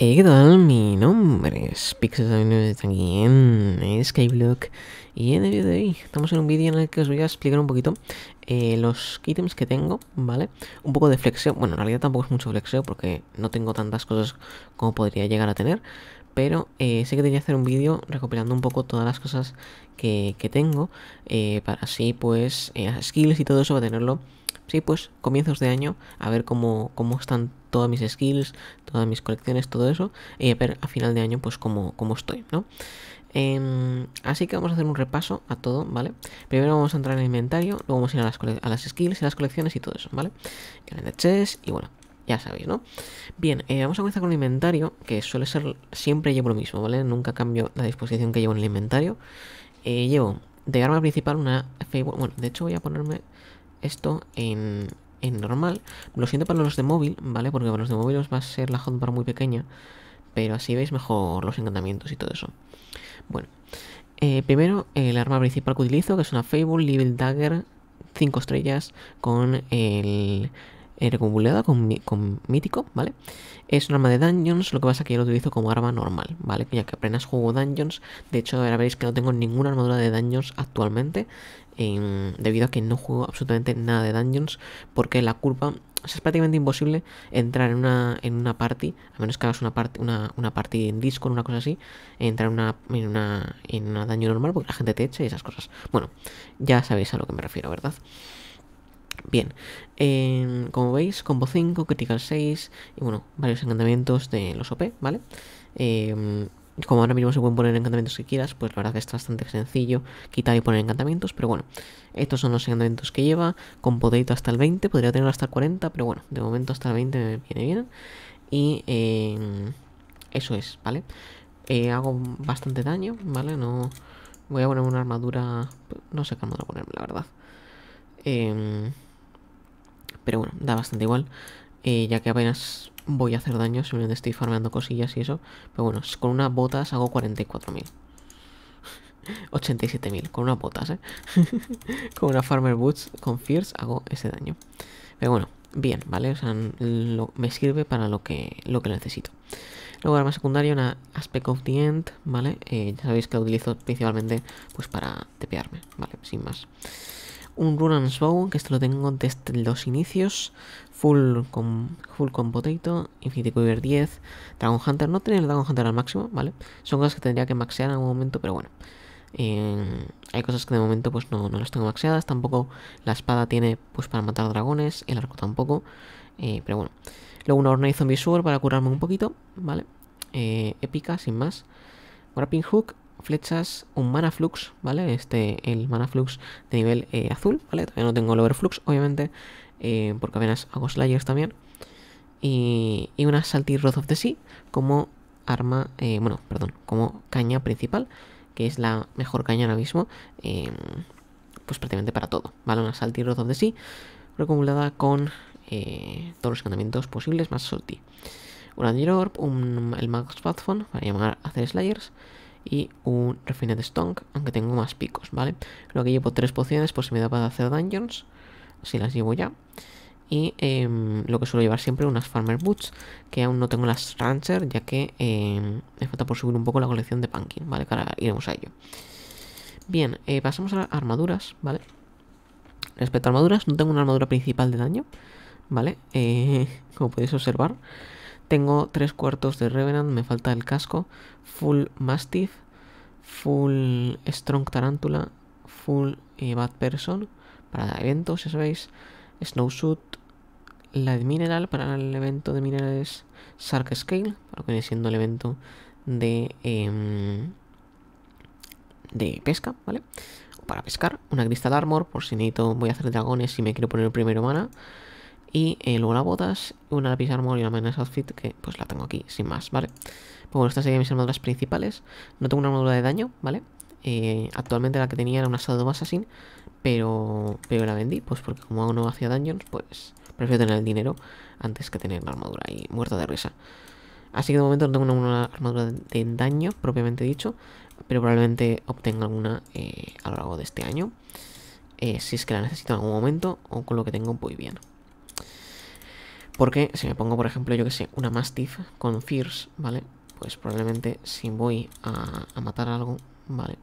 ¿qué tal? Mi nombre es Pixel también en Skyblock y en el vídeo de hoy estamos en un vídeo en el que os voy a explicar un poquito eh, los ítems que tengo, ¿vale? Un poco de flexeo, bueno, en realidad tampoco es mucho flexeo porque no tengo tantas cosas como podría llegar a tener, pero eh, sé que tenía que hacer un vídeo recopilando un poco todas las cosas que, tengo eh, para así pues skills y todo eso para tenerlo sí, pues comienzos de año, a ver cómo, están todas mis skills, todas mis colecciones, todo eso, y a ver a final de año, pues cómo, estoy, ¿no? Em, así que vamos a hacer un repaso a todo, ¿vale? Primero vamos a entrar en el inventario, luego vamos a ir a las, skills, y las colecciones y todo eso, ¿vale? y bueno, ya sabéis, ¿no? Bien, eh, vamos a comenzar con el inventario, que suele ser, siempre llevo lo mismo, ¿vale? Nunca cambio la disposición que llevo en el inventario. Eh, llevo de arma principal una... Bueno, de hecho voy a ponerme esto en, normal. Lo siento para los de móvil, ¿vale? Porque para los de móvil os va a ser la hotbar muy pequeña. Pero así veis mejor los encantamientos y todo eso. Bueno. Eh, primero, el arma principal que utilizo, que es una Fable Level Dagger 5 estrellas con el, el con, con, mítico, ¿vale? Es un arma de dungeons, lo que pasa es que yo lo utilizo como arma normal, ¿vale? Ya que apenas juego dungeons, de hecho ahora veréis que no tengo ninguna armadura de dungeons actualmente, debido a que no juego absolutamente nada de dungeons, porque la culpa, es prácticamente imposible entrar en una, en una party, a menos que hagas una, parte una, una party en Discord, una cosa así, entrar en una, en una, en dungeon normal porque la gente te echa y esas cosas. Bueno, ya sabéis a lo que me refiero, ¿verdad? Bien, como veis, combo 5, critical 6 y bueno, varios encantamientos de los OP, ¿vale? Eh, como ahora mismo se pueden poner encantamientos que quieras, pues la verdad que es bastante sencillo quitar y poner encantamientos, pero bueno, estos son los encantamientos que lleva, con poderito hasta el 20, podría tener hasta el 40, pero bueno, de momento hasta el 20 me viene bien, y em, eso es, ¿vale? Eh, hago bastante daño, ¿vale? No voy a poner una armadura, no sé qué armadura ponerme, la verdad. Em, pero bueno, da bastante igual, eh, ya que apenas voy a hacer daño, simplemente estoy farmeando cosillas y eso. Pero bueno, con unas botas hago 44.000. 87.000, con unas botas, ¿eh? con una Farmer Boots, con Fierce hago ese daño. Pero bueno, bien, ¿vale? O sea, me sirve para lo que, lo que necesito. Luego arma secundaria, una Aspect of the End, ¿vale? Eh, ya sabéis que la utilizo principalmente pues para tepearme, ¿vale? Sin más. Un Run and Bow, que esto lo tengo desde los inicios full con, full con potato, Infinity Quiver 10, Dragon Hunter. No tenía el Dragon Hunter al máximo, ¿vale? Son cosas que tendría que maxear en algún momento, pero bueno. Eh, hay cosas que de momento pues no, las tengo maxeadas. Tampoco la espada tiene pues para matar dragones, el arco tampoco. Eh, pero bueno. Luego una Ornate Zombie para curarme un poquito, ¿vale? Eh, épica, sin más. Grappling Hook, flechas, un Mana Flux, ¿vale? Este, el Mana Flux de nivel azul, ¿vale? Todavía no tengo el Overflux, obviamente. Eh, porque apenas hago Slayers también. Y, una Salty rod of the Sea como arma, eh, bueno, perdón, como caña principal, que es la mejor caña ahora mismo, em, pues prácticamente para todo, ¿vale? Una Salty rod of the Sea recumulada con eh, todos los encantamientos posibles más Salty. Un Angel Orb, un, el Max Pathphone para llamar a hacer Slayers y un Refined Stonk, aunque tengo más picos, ¿vale? Creo que llevo tres pociones por si me da para hacer dungeons si las llevo ya. Y em, lo que suelo llevar siempre unas Farmer Boots, que aún no tengo las Rancher, ya que em, me falta por subir un poco la colección de Pumpkin, ¿vale? Que iremos a ello. Bien, eh, pasamos a las armaduras, ¿vale? Respecto a armaduras, no tengo una armadura principal de daño, ¿vale? Eh, como podéis observar, tengo tres cuartos de Revenant, me falta el casco, Full Mastiff, Full Strong Tarantula, Full eh, Bad Person para eventos, ya sabéis. Snowsuit, la Mineral para el evento de minerales Shark Scale, para lo que viene siendo el evento de, em, de pesca, ¿vale? para pescar. Una Crystal Armor, por si necesito, voy a hacer dragones y me quiero poner el primero mana. Y eh, luego las botas, una lápiz armor y una menace outfit que pues la tengo aquí, sin más, ¿vale? Pues bueno, estas serían mis armaduras principales. No tengo una armadura de daño, ¿vale? Eh, actualmente la que tenía era una Shadow Assassin, pero, pero la vendí, pues porque como hago no hacía dungeons, pues prefiero tener el dinero antes que tener la armadura y muerta de risa. Así que de momento no tengo ninguna armadura de daño, propiamente dicho, pero probablemente obtenga alguna eh, a lo largo de este año. Eh, si es que la necesito en algún momento o con lo que tengo, muy bien. Porque si me pongo, por ejemplo, yo que sé, una Mastiff con Fierce, ¿vale? Pues probablemente si voy a, a matar algo, ¿vale?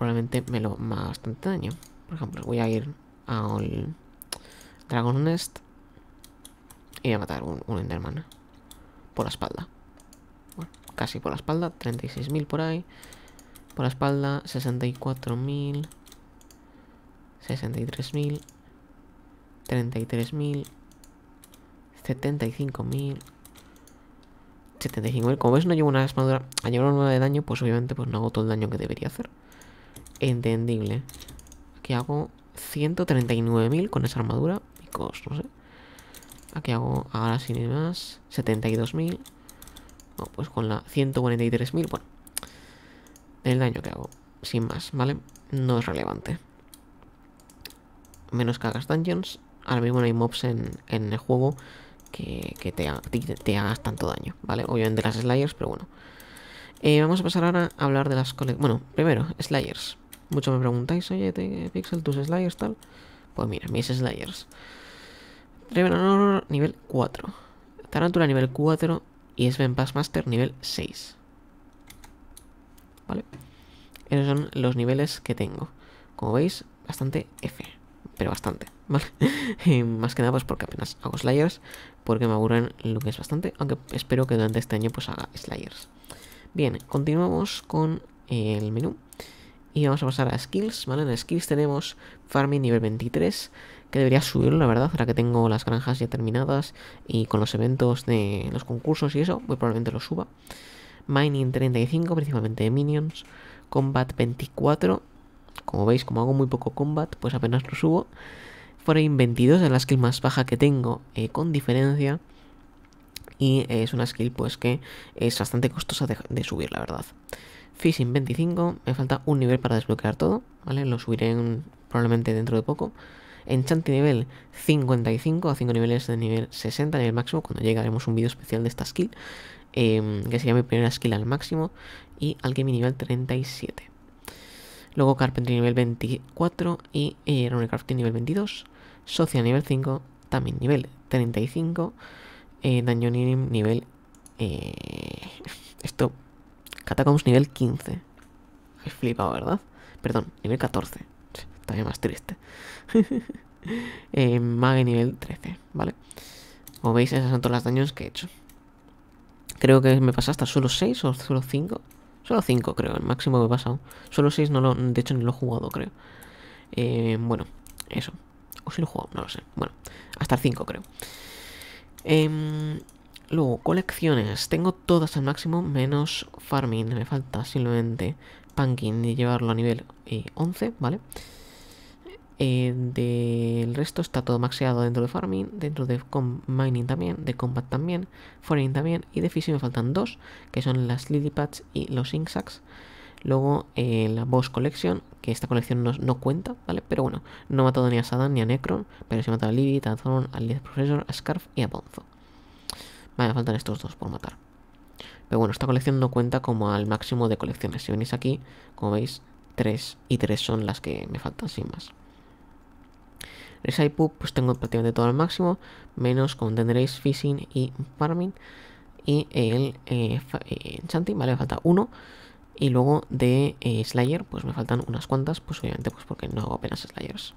probablemente me lo haga bastante daño. Por ejemplo, voy a ir al Dragon Nest y a matar un, un Enderman por la espalda. Bueno, casi por la espalda, 36.000 por ahí. Por la espalda, 64.000, 63.000, 33.000, 75.000. 75.000, como ves no llevo una armadura, a llevar una de daño, pues obviamente pues no hago todo el daño que debería hacer entendible. Aquí hago 139.000 con esa armadura. no Aquí hago ahora sin más 72.000. No, pues con la 143.000, bueno. El daño que hago, sin más, ¿vale? No es relevante. Menos cagas dungeons. Ahora mismo no hay mobs en, en el juego que, te, te, hagas tanto daño, ¿vale? Obviamente las slayers, pero bueno. Eh, vamos a pasar ahora a hablar de las colecciones. Bueno, primero, slayers. Muchos me preguntáis, oye, Pixel, tus slayers, tal. Pues mira, mis sliders. Honor, nivel 4. Tarantula nivel 4 y Sven Passmaster, nivel 6. ¿Vale? Esos son los niveles que tengo. Como veis, bastante F. Pero bastante, ¿vale? Más que nada pues porque apenas hago Slayers. Porque me aburren lo que es bastante. Aunque espero que durante este año pues haga Slayers. Bien, continuamos con el menú. Y vamos a pasar a skills, ¿vale? En skills tenemos farming nivel 23, que debería subirlo, la verdad, ahora que tengo las granjas ya terminadas y con los eventos de los concursos y eso, muy probablemente lo suba. Mining 35, principalmente de minions. Combat 24, como veis, como hago muy poco combat, pues apenas lo subo. Foreign 22 es la skill más baja que tengo, eh, con diferencia. Y es una skill pues que es bastante costosa de subir, la verdad. Fishing 25, me falta un nivel para desbloquear todo, ¿vale? Lo subiré probablemente dentro de poco. Enchanting nivel 55, a 5 niveles de nivel 60, nivel máximo. Cuando llegue haremos un vídeo especial de esta skill, em, que sería mi primera skill al máximo. Y Alchemy nivel 37. Luego Carpentry nivel 24 y eh, nivel 22. Socia nivel 5, también nivel 35. Eh, Daño nivel... Eh, esto Catacombs nivel 15. He flipado, ¿verdad? Perdón, nivel 14. Todavía más triste. eh, mague nivel 13, ¿vale? Como veis, esas son todas las daños que he hecho. Creo que me pasa hasta solo 6 o solo 5. Solo 5 creo, el máximo que he pasado. Solo 6 no lo, de hecho ni lo he jugado, creo. Eh, bueno, eso. O si lo he jugado, no lo sé. Bueno, hasta el 5 creo. Eh, Luego, colecciones. Tengo todas al máximo menos farming. Me falta simplemente Panking y llevarlo a nivel 11, eh, ¿vale? Eh, del resto está todo maxeado dentro de farming, dentro de mining también, de combat también, foreign también y de fishing me faltan dos, que son las lily y los ink sacks. Luego eh, la boss collection, que esta colección no, no, cuenta, ¿vale? Pero bueno, no he matado ni a Sadan ni a Necron, pero sí he matado a Libby, a Thorn, a Lead Professor, a Scarf y a Bonzo. Vale, faltan estos dos por matar. Pero bueno, esta colección no cuenta como al máximo de colecciones. Si venís aquí, como veis, 3 y 3 son las que me faltan sin más. Resaipu, pues tengo prácticamente todo al máximo, menos, como tendréis Fishing y Farming. Y el eh, eh, Enchanting, vale, me falta uno. Y luego de eh, Slayer, pues me faltan unas cuantas, pues obviamente, pues porque no hago apenas Slayers.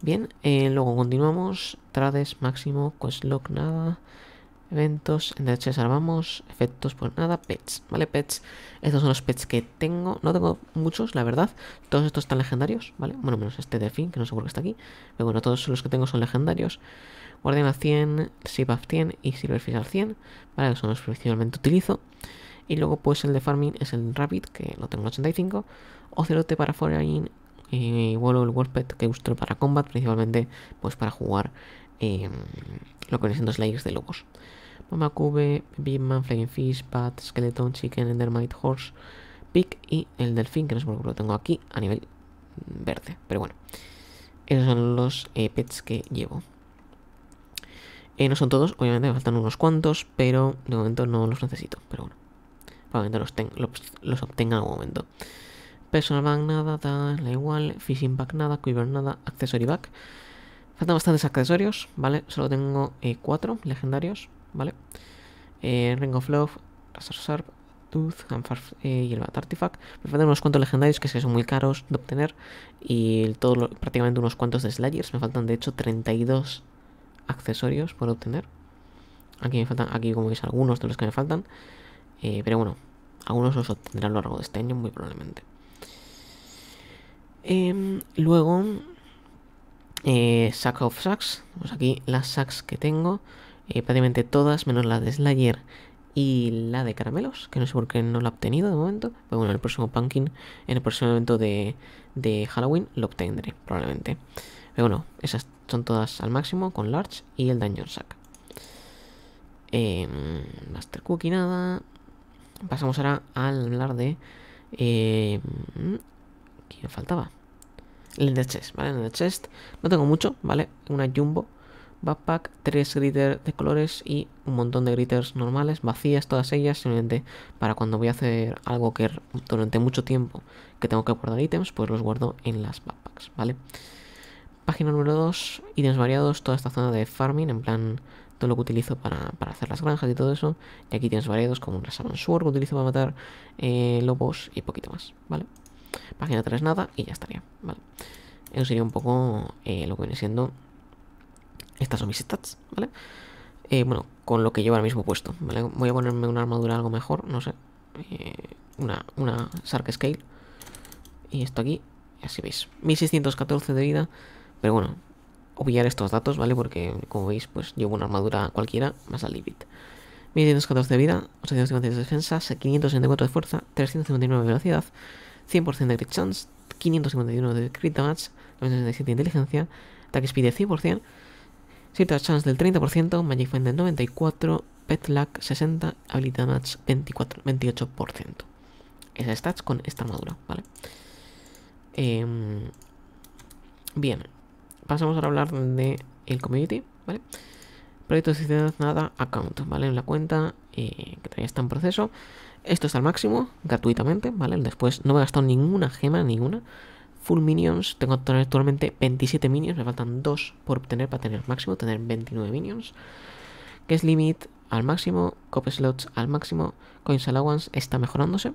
Bien, luego continuamos. Trades máximo, Questlock nada. Eventos, en derechos armamos, efectos, pues nada, pets, ¿vale? Pets, estos son los pets que tengo, no tengo muchos, la verdad, todos estos están legendarios, ¿vale? Bueno, menos este de fin, que no sé por qué está aquí, pero bueno, todos los que tengo son legendarios. Guardian a 100, of 100 y Silverfish al 100, ¿vale? Que son los que principalmente utilizo. Y luego pues el de Farming es el Rabbit, que lo tengo en 85, Ocelote para Foraging y vuelo el Warped que uso para combat, principalmente pues para jugar eh, lo que viene dos slayers de lobos. Mama Cube, Big Flying Fish, Bat, Skeleton, Chicken, Endermite, Horse, Pig y el delfín, que no es por qué lo tengo aquí a nivel verde. Pero bueno, esos son los eh, pets que llevo. Eh, no son todos, obviamente me faltan unos cuantos, pero de momento no los necesito. Pero bueno, probablemente los, los, obtenga en algún momento. Personal Bank nada, da, igual. Fishing Bag, nada, Quiver nada, Accessory Back. Faltan bastantes accesorios, ¿vale? Solo tengo eh, cuatro legendarios. ¿vale? Eh, Ring of Love, Razor Sharp, Tooth, and y el eh, Bat Artifact. Me faltan unos cuantos legendarios que, es que son muy caros de obtener. Y todo prácticamente unos cuantos de Slayers. Me faltan de hecho 32 accesorios por obtener. Aquí me faltan, aquí como veis, algunos de los que me faltan. Eh, pero bueno, algunos los obtendré a lo largo de este año, muy probablemente. Em, luego, eh, Sack of Sacks. Pues aquí las Sacks que tengo. Eh, prácticamente todas, menos la de Slayer y la de caramelos, que no sé por qué no la he obtenido de momento. Pero bueno, en el próximo Pumpkin, en el próximo evento de, de Halloween, lo obtendré, probablemente. Pero bueno, esas son todas al máximo con Large y el Dungeon Sack. Eh, Master Cookie, nada. Pasamos ahora a hablar de. Eh, ¿Quién faltaba? El Chest, ¿vale? El Chest no tengo mucho, ¿vale? Una Jumbo backpack, tres glitter de colores y un montón de glitters normales, vacías todas ellas, simplemente para cuando voy a hacer algo que durante mucho tiempo que tengo que guardar ítems, pues los guardo en las backpacks, ¿vale? Página número 2, ítems variados, toda esta zona de farming, en plan todo lo que utilizo para, hacer las granjas y todo eso. Y aquí tienes variados como un Rasaman Sword que utilizo para matar eh, lobos y poquito más, ¿vale? Página 3 nada y ya estaría, ¿vale? Eso sería un poco eh, lo que viene siendo estas son mis stats, ¿vale? Eh, bueno, con lo que llevo ahora mismo puesto, ¿vale? Voy a ponerme una armadura algo mejor, no sé. Eh, una, una Sark Scale. Y esto aquí, así veis. 1614 de vida, pero bueno, obviar estos datos, ¿vale? Porque como veis, pues llevo una armadura cualquiera más al límite. 1614 de vida, 8.56 de defensa, 564 de fuerza, 359 de velocidad, 100% de crit chance, 551 de crit damage, 967 de inteligencia, Attack speed de 100%, ciertas Chance del 30%, Magic Find del 94%, Petlack 60%, habilidad Match 24, 28%. Esa stats con esta armadura, ¿vale? Em, bien, pasamos ahora a hablar de el community, ¿vale? Proyecto de sociedad nada account, ¿vale? En la cuenta eh, que todavía está en proceso. Esto está al máximo, gratuitamente, ¿vale? Después no me he gastado ninguna gema, ninguna. Full Minions, tengo actualmente 27 Minions, me faltan 2 por obtener para tener el máximo, tener 29 Minions. es Limit al máximo, Cop Slots al máximo, Coins Allowance está mejorándose.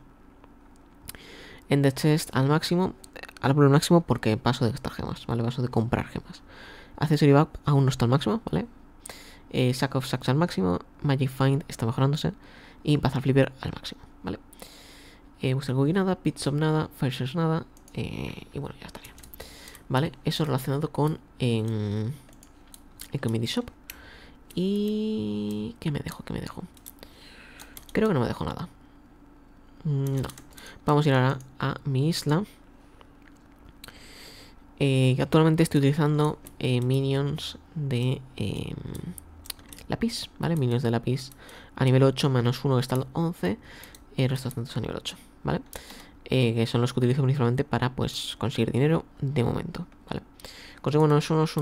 En The Chest al máximo, al máximo porque paso de gastar gemas, ¿vale? Paso de comprar gemas. Accessory Back aún no está al máximo, ¿vale? Eh, Sack of Sacks al máximo, Magic Find está mejorándose y Bazar Flipper al máximo, ¿vale? Eh, Buster nada, Pits of nada, Fire nada, eh, y bueno, ya estaría. ¿Vale? Eso relacionado con em, el comedy Shop. Y... ¿Qué me dejo? ¿Qué me dejo? Creo que no me dejo nada. Mm, no. Vamos a ir ahora a mi isla. Eh, actualmente estoy utilizando eh, minions de em, lápiz, ¿vale? Minions de lápiz a nivel 8 menos 1 que está al 11. El resto a nivel 8, ¿vale? vale eh, que son los que utilizo principalmente para pues conseguir dinero de momento, ¿vale? Consigo unos, unos,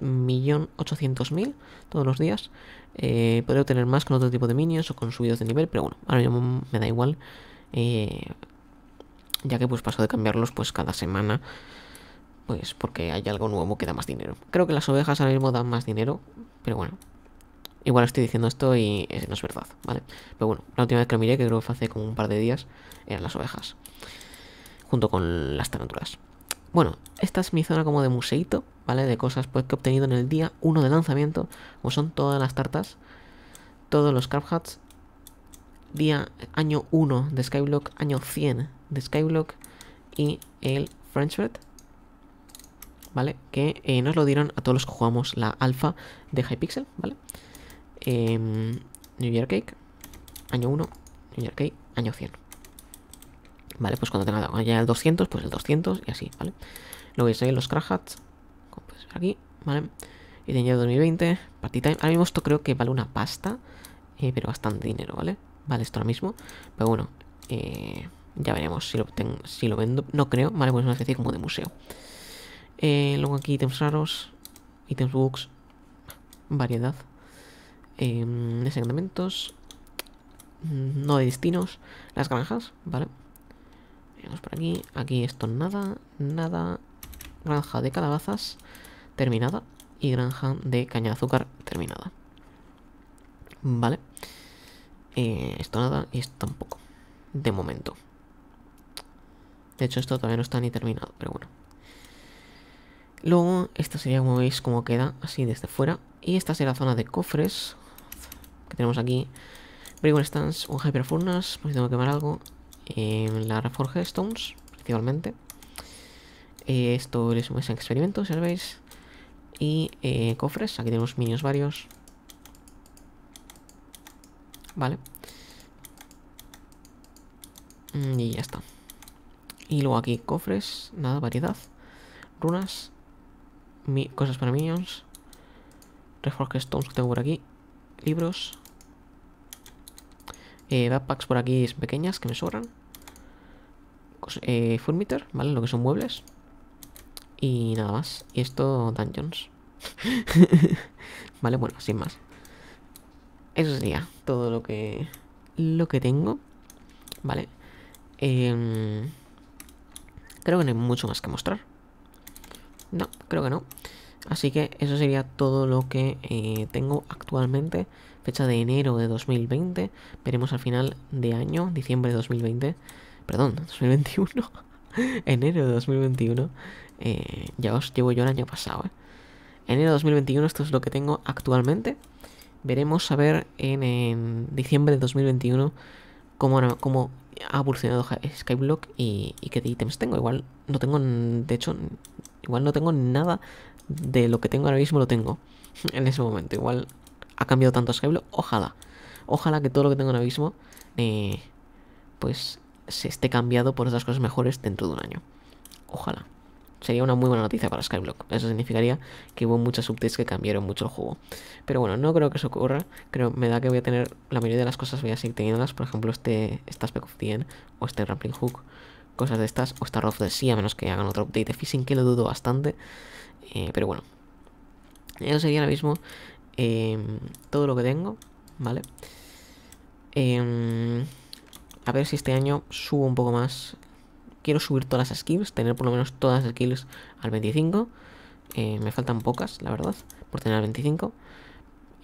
1.800.000 todos los días. Eh, podría obtener más con otro tipo de minions o con subidos de nivel, pero bueno, ahora mismo me da igual. Eh, ya que pues paso de cambiarlos pues cada semana. Pues porque hay algo nuevo que da más dinero. Creo que las ovejas ahora mismo dan más dinero, pero bueno, Igual estoy diciendo esto y eh, no es verdad, ¿vale? Pero bueno, la última vez que lo miré, que creo que fue hace como un par de días, eran las ovejas. Junto con las ternaturas. Bueno, esta es mi zona como de museito, ¿vale? De cosas pues, que he obtenido en el día 1 de lanzamiento, como son todas las tartas, todos los crabhats. Hats, día, año 1 de Skyblock, año 100 de Skyblock y el French Red, ¿vale? Que eh, nos lo dieron a todos los que jugamos la alfa de Hypixel, ¿vale? vale Em, New Year Cake, año 1, New Year Cake, año 100. Vale, pues cuando tenga ya el 200, pues el 200 y así, ¿vale? Luego ya los crack hats, como puedes ver aquí, ¿vale? Y de año 2020, party time. Ahora mismo esto creo que vale una pasta, eh, pero bastante dinero, ¿vale? Vale, esto ahora mismo. Pero bueno, eh, ya veremos si lo, tengo, si lo vendo. No creo, vale, pues es una especie como de museo. Eh, luego aquí ítems raros, ítems books, variedad. Em, de segmentos, mm, no de destinos, las granjas, ¿vale? Vamos por aquí, aquí esto nada, nada, granja de calabazas terminada y granja de caña de azúcar terminada. Vale. Eh, esto nada y esto tampoco. De momento. De hecho, esto todavía no está ni terminado, pero bueno. Luego, esta sería como veis como queda así desde fuera. Y esta será zona de cofres tenemos aquí Breaking Stance, un Hyper Furnace, pues tengo que quemar algo. Em, la Reforge Stones, principalmente. Eh, ...esto esto un experimento, si ya veis. Y eh, cofres, aquí tenemos minions varios. Vale. Mm, y ya está. Y luego aquí cofres, nada, variedad. Runas, cosas para minions. Reforge Stones que tengo por aquí. Libros, eh, backpacks por aquí pequeñas que me sobran. Eh, ¿vale? Lo que son muebles. Y nada más. Y esto, dungeons. vale, bueno, sin más. Eso sería todo lo que. Lo que tengo. Vale. Em, creo que no hay mucho más que mostrar. No, creo que no. Así que eso sería todo lo que eh, tengo actualmente. Fecha de enero de 2020. Veremos al final de año, diciembre de 2020. Perdón, 2021. enero de 2021. Eh, ya os llevo yo el año pasado. ¿eh? Enero de 2021, esto es lo que tengo actualmente. Veremos a ver en, diciembre de 2021 cómo, cómo ha evolucionado Skyblock y, y qué ítems tengo. Igual no tengo, de hecho, igual no tengo nada de lo que tengo ahora mismo lo tengo en ese momento. Igual ha cambiado tanto Skyblock. Ojalá. Ojalá que todo lo que tengo ahora mismo eh, pues se esté cambiado por otras cosas mejores dentro de un año. Ojalá. Sería una muy buena noticia para Skyblock. Eso significaría que hubo muchas updates que cambiaron mucho el juego. Pero bueno, no creo que eso ocurra. Creo, me da que voy a tener la mayoría de las cosas voy a seguir teniéndolas. Por ejemplo, este, esta Spec of the o este Rampling Hook cosas de estas, o Star of de a menos que hagan otro update de phishing, que lo dudo bastante. Eh, pero bueno, eso sería ahora mismo em, todo lo que tengo, ¿vale? Em, a ver si este año subo un poco más. Quiero subir todas las skills, tener por lo menos todas las skills al 25. Eh, me faltan pocas, la verdad, por tener al 25.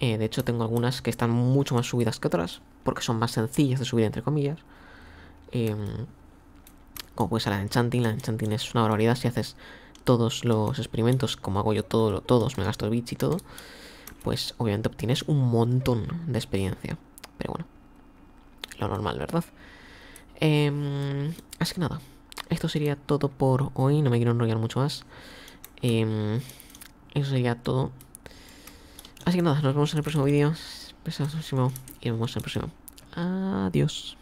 Eh, de hecho, tengo algunas que están mucho más subidas que otras, porque son más sencillas de subir, entre comillas. Eh, como puedes a la enchanting, la enchanting es una barbaridad si haces todos los experimentos, como hago yo todo, todos, me gasto el bits y todo, pues obviamente obtienes un montón de experiencia. Pero bueno, lo normal, ¿verdad? Em, así que nada, esto sería todo por hoy, no me quiero enrollar mucho más. Em, eso sería todo. Así que nada, nos vemos en el próximo vídeo. Besos, próximo y nos vemos en el próximo. Adiós.